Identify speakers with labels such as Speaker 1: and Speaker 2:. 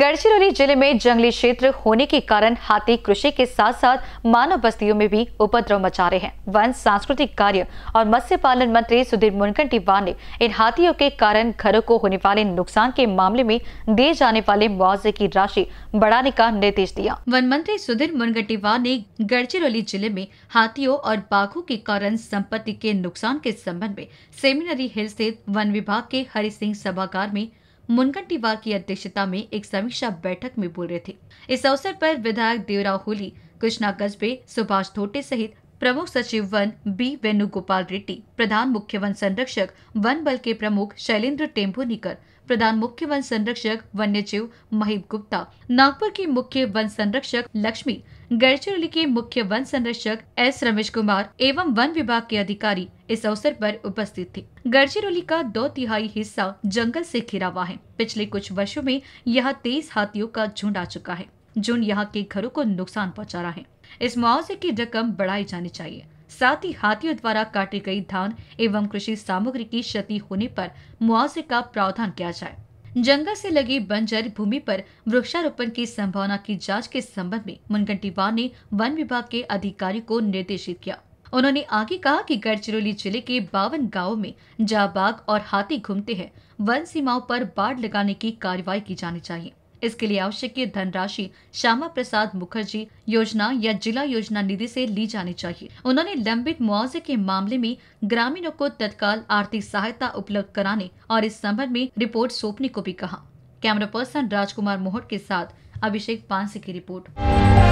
Speaker 1: गढ़चिरौली जिले में जंगली क्षेत्र होने के कारण हाथी कृषि के साथ साथ मानव बस्तियों में भी उपद्रव मचा रहे हैं वन सांस्कृतिक कार्य और मत्स्य पालन मंत्री सुधीर टिवार ने इन हाथियों के कारण घरों को होने वाले नुकसान के मामले में दिए जाने वाले मुआवजे की राशि बढ़ाने का निर्देश दिया वन मंत्री सुधीर मुनगंटीवार ने गढ़चिरौली जिले में हाथियों और बाघों के कारण संपत्ति के नुकसान के संबंध में सेमिनरी हिल स्थित वन विभाग के हरि सिंह सभागार में मुनगन की अध्यक्षता में एक समीक्षा बैठक में बोल रहे थे इस अवसर पर विधायक देवराव होली कृष्णा कस्बे सुभाष धोटे सहित प्रमुख सचिव वन बी वेणुगोपाल रेड्डी प्रधान मुख्य वन संरक्षक वन बल के प्रमुख शैलेंद्र टेम्भुनिकर प्रधान मुख्य वन संरक्षक वन्यजीव महिप गुप्ता नागपुर के मुख्य वन संरक्षक लक्ष्मी गढ़चिरौली के मुख्य वन संरक्षक एस रमेश कुमार एवं वन विभाग के अधिकारी इस अवसर पर उपस्थित थे गढ़चिरौली का दो तिहाई हिस्सा जंगल से घिरा हुआ है पिछले कुछ वर्षों में यहाँ तेईस हाथियों का झुंड आ चुका है जो यहाँ के घरों को नुकसान पहुँचा रहा है इस मुआवजे की रकम बढ़ाई जानी चाहिए साथ ही हाथियों द्वारा काटी गई धान एवं कृषि सामग्री की क्षति होने पर मुआवजे का प्रावधान किया जाए जंगल से लगी बंजर भूमि पर वृक्षारोपण की संभावना की जांच के संबंध में मुनगंटीवार ने वन विभाग के अधिकारी को निर्देशित किया उन्होंने आगे कहा कि गढ़चिरौली जिले के बावन गांवों में बाघ और हाथी घूमते हैं वन सीमाओं पर बाढ़ लगाने की कार्रवाई की जानी चाहिए इसके लिए आवश्यक धनराशि श्यामा प्रसाद मुखर्जी योजना या जिला योजना निधि से ली जानी चाहिए उन्होंने लंबित मुआवजे के मामले में ग्रामीणों को तत्काल आर्थिक सहायता उपलब्ध कराने और इस संबंध में रिपोर्ट सौंपने को भी कहा कैमरा पर्सन राजकुमार मोहट के साथ अभिषेक पांसी की रिपोर्ट